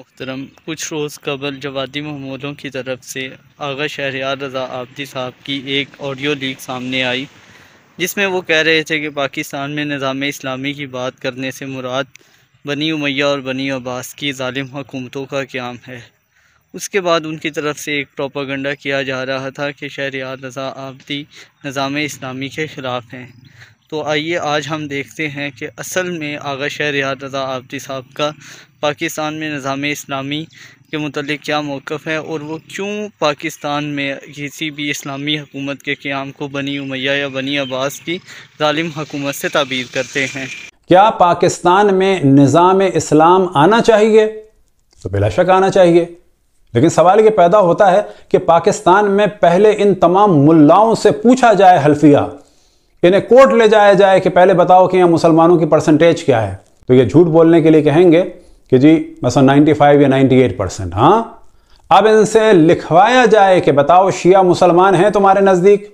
मुहतरम कुछ रोज़ कबल जवादी महमूलों की तरफ से आगा शहरियार रजा आबदी साहब की एक ऑडियो लीक सामने आई जिसमें वो कह रहे थे कि पाकिस्तान में निज़ाम इस्लामी की बात करने से मुराद बनी उमैया और बनी अब्बास की ालिम हुकूमतों का क्याम है उसके बाद उनकी तरफ से एक प्रोपागंडा किया जा रहा था कि शहरियार रजा आबदी निज़ाम इस्लामी के ख़िलाफ़ हैं तो आइए आज हम देखते हैं कि असल में आगा शहरियार रजा आबदी साहब का पाकिस्तान में निज़ाम इस्लामी के मतलब क्या मौक़ है और वो क्यों पाकिस्तान में किसी भी इस्लामी हुकूमत के क्याम को बनी उमैया या बनी अब्बास की ालिम हकूमत से ताबीर करते हैं क्या पाकिस्तान में निज़ाम इस्लाम आना चाहिए तो बिलाशक आना चाहिए लेकिन सवाल ये पैदा होता है कि पाकिस्तान में पहले इन तमाम मुल्लाओं से पूछा जाए हल्फिया इन्हें कोर्ट ले जाया जाए कि पहले बताओ कि यहाँ मुसलमानों की परसेंटेज क्या है तो ये झूठ बोलने के लिए कहेंगे कि जी नाइन्टी 95 या 98 परसेंट हाँ अब इनसे लिखवाया जाए कि बताओ शिया मुसलमान हैं तुम्हारे नज़दीक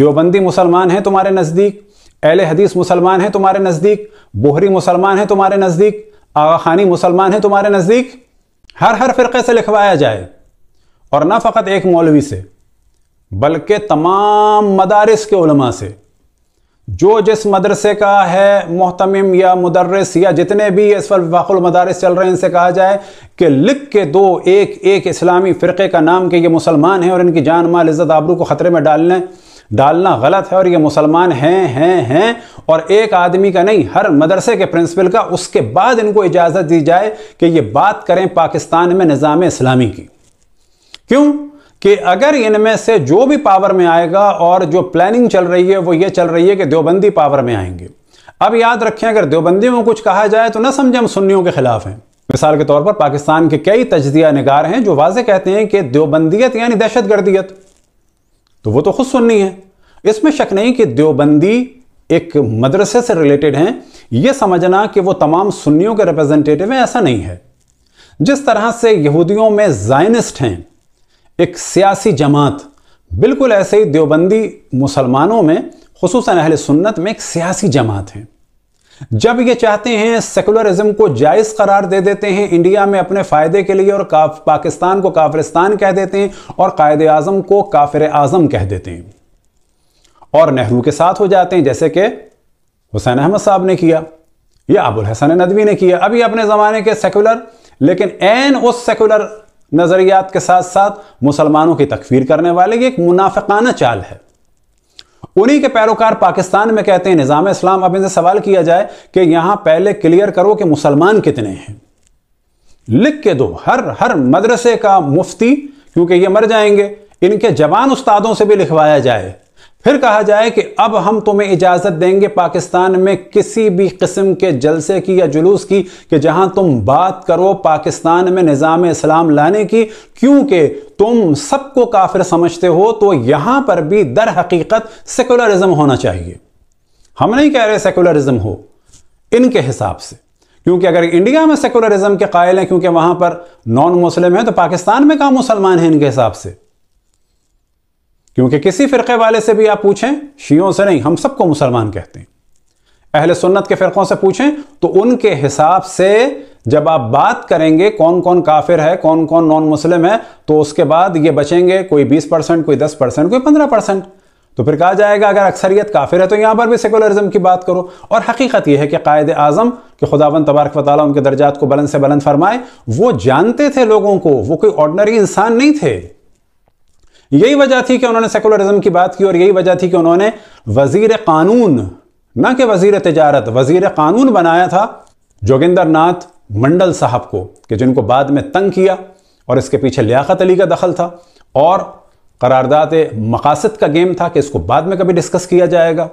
देवबंदी मुसलमान हैं तुम्हारे नज़दीक अहल हदीस मुसलमान हैं तुम्हारे नज़दीक बोहरी मुसलमान हैं तुम्हारे नज़दीक आगा खानी मुसलमान हैं तुम्हारे नज़दीक हर हर फ़िरक़े से लिखवाया जाए और ना फ़कत एक मौलवी से बल्कि तमाम मदारस के उलमा से जो जिस मदरसे का है मोहतम या मदरस या जितने भी इस पर वाकुल मदारस चल रहे हैं इनसे कहा जाए कि लिख के दो एक एक इस्लामी फ़िरक़े का नाम कि ये मुसलमान हैं और इनकी जान माल इज़्ज़त आबरू को ख़तरे में डालने डालना गलत है और ये मुसलमान हैं हैं हैं और एक आदमी का नहीं हर मदरसे के प्रिंसिपल का उसके बाद इनको इजाज़त दी जाए कि ये बात करें पाकिस्तान में निज़ाम इस्लामी की क्यों कि अगर इनमें से जो भी पावर में आएगा और जो प्लानिंग चल रही है वो ये चल रही है कि देवबंदी पावर में आएंगे अब याद रखें अगर देवबंदियों को कुछ कहा जाए तो ना समझे हम सुन्नियों के खिलाफ हैं मिसाल के तौर पर पाकिस्तान के कई तजिया नगार हैं जो वाजे कहते हैं कि देवबंदियत यानी दहशत गर्दियत तो वो तो खुद सुन्नी है इसमें शक नहीं कि देवबंदी एक मदरसे से रिलेटेड हैं ये समझना कि वो तमाम सुन्नियों के रिप्रेजेंटेटिव हैं ऐसा नहीं है जिस तरह से यहूदियों में जायनिस्ट हैं एक सियासी जमात बिल्कुल ऐसे ही देवबंदी मुसलमानों में खसूस अहल सुन्नत में एक सियासी जमात है जब ये चाहते हैं सेकुलरिज्म को जायज़ करार दे देते हैं इंडिया में अपने फ़ायदे के लिए और काफ पाकिस्तान को काफ्रिस्तान कह देते हैं और कायद आजम को काफिर आज़म कह देते हैं और नेहरू के साथ हो जाते हैं जैसे कि हुसैन अहमद साहब ने किया या अबुल हसन नदवी ने किया अभी अपने ज़माने के सेकुलर लेकिन एन उस सेकुलर नज़रियात के साथ साथ मुसलमानों की तकफीर करने वाले की एक मुनाफिकाना चाल है उन्हीं के पैरोकार पाकिस्तान में कहते हैं निज़ाम इस्लाम अब इनसे सवाल किया जाए कि यहां पहले क्लियर करो कि मुसलमान कितने हैं लिख के दो हर हर मदरसे का मुफ्ती क्योंकि ये मर जाएंगे इनके जवान उस्तादों से भी लिखवाया जाए फिर कहा जाए कि अब हम तुम्हें इजाज़त देंगे पाकिस्तान में किसी भी किस्म के जलसे की या जुलूस की कि जहां तुम बात करो पाकिस्तान में निज़ाम इस्लाम लाने की क्योंकि तुम सबको काफिर समझते हो तो यहां पर भी दर हकीकत सेकुलरिज्म होना चाहिए हम नहीं कह रहे सेकुलरिज्म हो इनके हिसाब से क्योंकि अगर इंडिया में सेकुलरिज्म के कायल हैं क्योंकि वहां पर नॉन मुस्लिम है तो पाकिस्तान में कहा मुसलमान है इनके हिसाब से क्योंकि किसी फ़िरके वाले से भी आप पूछें शियों से नहीं हम सबको मुसलमान कहते हैं अहल सुन्नत के फ़िरक़ों से पूछें तो उनके हिसाब से जब आप बात करेंगे कौन कौन काफिर है कौन कौन नॉन मुस्लिम है तो उसके बाद ये बचेंगे कोई 20 परसेंट कोई 10 परसेंट कोई 15 परसेंट तो फिर कहा जाएगा अगर अक्सरियत काफिर है तो यहाँ पर भी सेकुलरिज्म की बात करो और हकीकत यह है कि कायद आज़म के खुदावन तबारक वाली उनके दर्जात को बुलंद से बुलंद फरमाए वो जानते थे लोगों को वो कोई ऑर्डनरी इंसान नहीं थे यही वजह थी कि उन्होंने सेकुलरिज्म की बात की और यही वजह थी कि उन्होंने वजीर कानून न कि वजीर तजारत वजीर कानून बनाया था जोगिंदर नाथ मंडल साहब को कि जिनको बाद में तंग किया और इसके पीछे लियाकत अली का दखल था और करारदाद मकासद का गेम था कि इसको बाद में कभी डिस्कस किया जाएगा